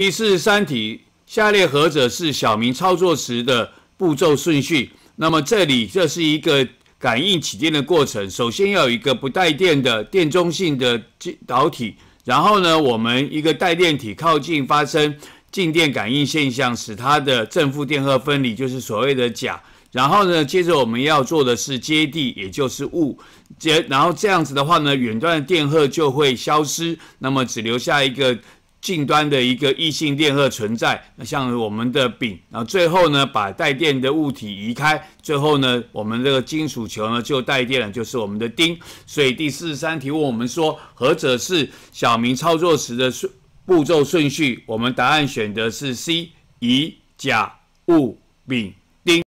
第四十三题：下列何者是小明操作时的步骤顺序？那么这里这是一个感应起电的过程。首先要有一个不带电的、电中性的导体，然后呢，我们一个带电体靠近，发生静电感应现象，使它的正负电荷分离，就是所谓的甲。然后呢，接着我们要做的是接地，也就是物接。然后这样子的话呢，远端的电荷就会消失，那么只留下一个。近端的一个异性电荷存在，那像我们的丙，然后最后呢，把带电的物体移开，最后呢，我们这个金属球呢就带电了，就是我们的丁。所以第四十三题问我们说，何者是小明操作时的顺步骤顺序？我们答案选的是 C 乙甲戊丙丁。